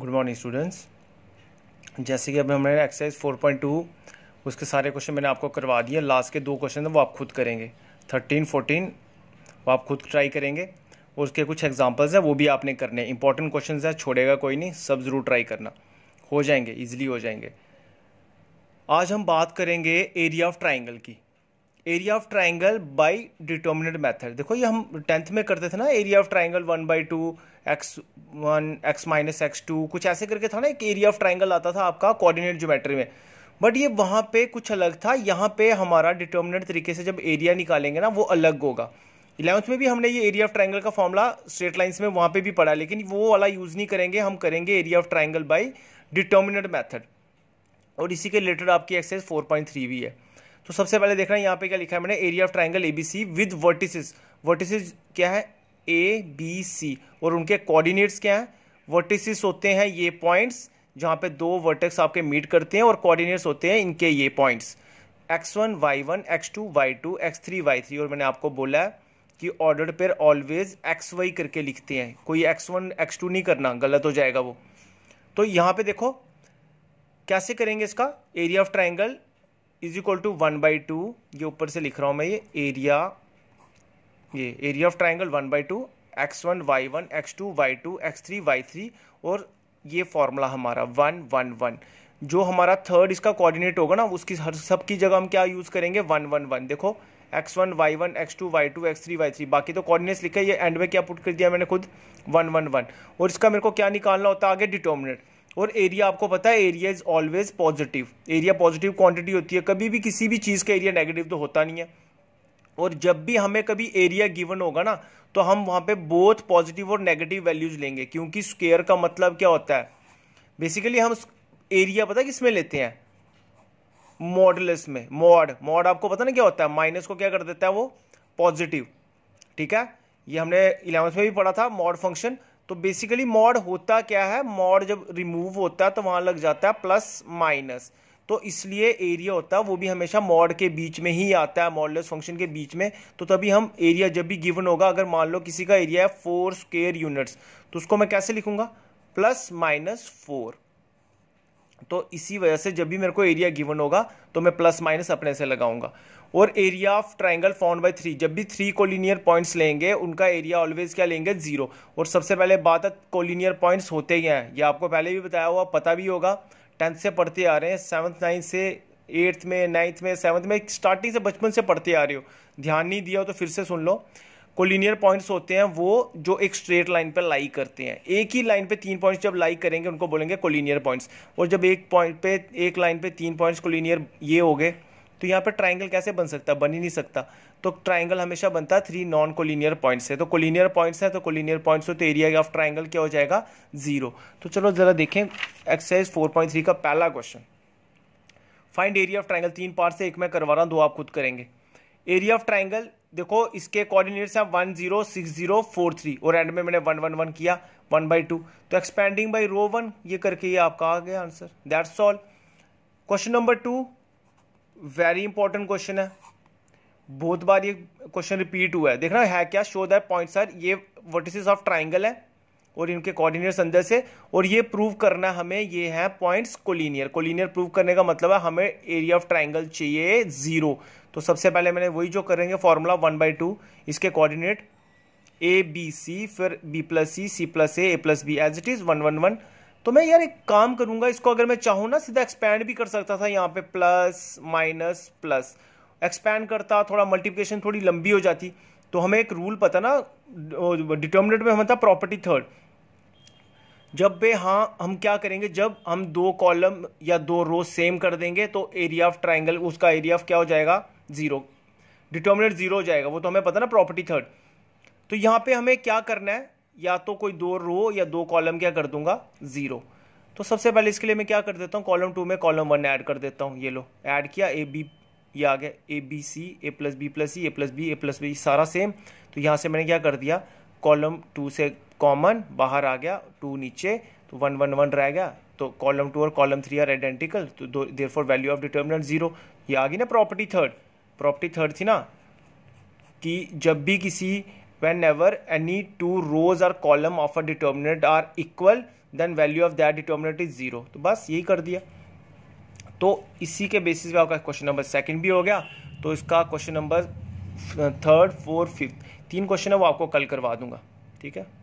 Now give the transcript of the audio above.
good morning students जैसे कि अभी हमने एक्सरसाइज 4.2 उसके सारे क्वेश्चन मैंने आपको करवा दिए लास्ट के दो क्वेश्चन वो आप खुद करेंगे 13, 14 वो आप खुद ट्राई करेंगे और उसके कुछ एग्जांपल्स हैं वो भी आपने करने इंपॉर्टेंट क्वेश्चन है छोड़ेगा कोई नहीं सब ज़रूर ट्राई करना हो जाएंगे ईजिली हो जाएंगे आज हम बात करेंगे एरिया ऑफ ट्राइंगल की area of triangle by determinant method देखो ये हम टेंथ में करते थे ना area of triangle one by two x one x minus x two कुछ ऐसे करके था ना एक एरिया ऑफ ट्राइंगल आता था आपका कोऑर्डिनेट ज्योमेट्री में बट ये वहाँ पे कुछ अलग था यहाँ पे हमारा डिटर्मिनेट तरीके से जब एरिया निकालेंगे ना वो अलग होगा इलेवंथ में भी हमने ये एरिया ऑफ ट्राइंगल का फॉर्मूला स्ट्रेट लाइन्स में वहाँ पे भी पढ़ा लेकिन वो वाला यूज़ नहीं करेंगे हम करेंगे area of triangle by determinant method और इसी के रिलेटेड आपकी एक्सरसाइज थ्री भी है तो सबसे पहले देखना यहाँ पे क्या लिखा है मैंने area of triangle A B C with vertices vertices क्या है ए बी सी और उनके कोऑर्डिनेट्स क्या हैं वर्टिस होते हैं ये पॉइंट्स जहाँ पे दो वर्टेक्स आपके मीट करते हैं और कोऑर्डिनेट्स होते हैं इनके ये points x one y one x two y two x three y three और मैंने आपको बोला है कि ऑर्डर पर ऑलवेज एक्स वाई करके लिखते हैं कोई एक्स वन एक्स टू नहीं करना गलत हो जाएगा वो तो यहाँ पे देखो कैसे करेंगे इसका area of triangle is equal to one by two ये ऊपर से लिख रहा हूँ मैं ये एरिया ये area of triangle one by two x one y one x two y two x three y three और ये फॉर्मूला हमारा वन वन वन जो हमारा थर्ड इसका कोऑर्डिनेट होगा ना उसकी हर सब की जगह हम क्या यूज़ करेंगे वन वन वन देखो x one y one x two y two x three y three बाकी तो कोऑर्डिनेट्स लिखा है ये एंड में क्या पुट कर दिया मैंने खुद वन वन वन और इसका मेरे को क्या निकालना होता है आगे डिटर्मिनेट और एरिया आपको पता है area is always positive area positive quantity होती है कभी भी किसी भी चीज़ का एरिया नेगेटिव तो होता नहीं है और जब भी हमें कभी एरिया गिवन होगा ना तो हम वहाँ पे बोथ पॉजिटिव और नेगेटिव वैल्यूज लेंगे क्योंकि स्क्वेयर का मतलब क्या होता है बेसिकली हम एरिया पता किस में लेते हैं मॉडलस में मॉड मॉड आपको पता ना क्या होता है माइनस को क्या कर देता है वो पॉजिटिव ठीक है ये हमने इलेवंथ में भी पढ़ा था मॉड फंक्शन तो बेसिकली मॉड होता क्या है मॉड जब रिमूव होता है तो वहां लग जाता है प्लस माइनस तो इसलिए एरिया होता है वो भी हमेशा मॉड के बीच में ही आता है मॉडलेस फंक्शन के बीच में तो तभी हम एरिया जब भी गिवन होगा अगर मान लो किसी का एरिया है फोर स्केयर यूनिट्स तो उसको मैं कैसे लिखूंगा प्लस माइनस फोर तो इसी वजह से जब भी मेरे को एरिया गिवन होगा तो मैं प्लस माइनस अपने से लगाऊंगा और area of triangle found by three जब भी थ्री कोलिनियर पॉइंट्स लेंगे उनका एरिया ऑलवेज क्या लेंगे जीरो और सबसे पहले बात है कोलिनियर पॉइंट्स होते ही हैं ये आपको पहले भी बताया हुआ पता भी होगा टेंथ से पढ़ते आ रहे हैं सेवन्थ नाइन्थ से एट्थ में नाइन्थ में सेवन्थ में स्टार्टिंग से बचपन से पढ़ते आ रहे हो ध्यान नहीं दिया हो तो फिर से सुन लो कोलिनियर पॉइंट्स होते हैं वो जो एक स्ट्रेट लाइन पर लाई करते हैं एक ही लाइन पे तीन पॉइंट्स जब लाई करेंगे उनको बोलेंगे कोलिनियर पॉइंट्स और जब एक पॉइंट पे एक लाइन पे तीन पॉइंट्स कोलिनियर ये हो गए तो यहाँ पर ट्राइंगल कैसे बन सकता है बन ही नहीं सकता तो ट्राइंगल हमेशा बनता है थ्री नॉन कोलिनियर पॉइंट्स है तो कोलिनियर पॉइंट्स है तो कोलिनियर पॉइंट्स हो तो एरिया ऑफ ट्राइंगल क्या हो जाएगा जीरो तो चलो ज़रा देखें एक्सरसाइज फोर पॉइंट थ्री का पहला question find area of triangle तीन पार्ट से एक मैं करवा रहा हूँ दो आप खुद करेंगे एरिया ऑफ ट्राइंगल देखो इसके कोऑर्डिनेट्स हैं one zero six zero four three और एंड में मैंने वन वन वन किया वन बाई टू तो एक्सपेंडिंग बाई रो वन ये करके ये आपका आ गया answer that's all question number two very important question है बहुत बार ये क्वेश्चन रिपीट हुआ है देखना है क्या शो दैट पॉइंट्स सर ये वर्टिसेस ऑफ ट्राइंगल है और इनके कोऑर्डिनेट्स अंदर से और ये प्रूव करना हमें ये है पॉइंट्स कोलिनियर कोलिनियर प्रूव करने का मतलब है हमें एरिया ऑफ ट्राइंगल चाहिए जीरो तो सबसे पहले मैंने वही जो करेंगे फॉर्मूला वन बाई टू इसके कोऑर्डिनेट ए बी सी फिर B plus C C plus A A plus B as it is one one one तो मैं यार एक काम करूंगा इसको अगर मैं चाहूँ ना सीधा एक्सपैंड भी कर सकता था यहाँ पे प्लस माइनस प्लस एक्सपैंड करता थोड़ा मल्टीप्लिकेशन थोड़ी लंबी हो जाती तो हमें एक रूल पता ना डिटर्मिनेट में हमें था प्रॉपर्टी थर्ड जब भी हाँ हम क्या करेंगे जब हम दो कॉलम या दो रो सेम कर देंगे तो एरिया ऑफ ट्राइंगल उसका एरिया ऑफ क्या हो जाएगा जीरो डिटर्मिनेट जीरो हो जाएगा वो तो हमें पता ना प्रॉपर्टी थर्ड तो यहाँ पे हमें क्या करना है या तो कोई दो रो या दो कॉलम क्या कर दूंगा जीरो तो सबसे पहले इसके लिए मैं क्या कर देता हूँ कॉलम टू में कॉलम वन ऐड कर देता हूँ ये लो ऐड किया ए बी ये आ गया A B C A plus B plus C A plus B A plus B सारा सेम तो यहाँ से मैंने क्या कर दिया कॉलम टू से कॉमन बाहर आ गया टू नीचे तो वन वन वन रह गया तो कॉलम टू और कॉलम थ्री आर आइडेंटिकल तो there for value of determinant zero ये आ गई ना प्रॉपर्टी थर्ड प्रॉपर्टी थर्ड थी ना कि जब भी किसी whenever any two rows or column of a determinant are equal then value of that determinant is zero तो बस यही कर दिया तो इसी के बेसिस पे आपका क्वेश्चन नंबर सेकंड भी हो गया तो इसका question number third fourth fifth तीन क्वेश्चन है वो आपको कल करवा दूंगा ठीक है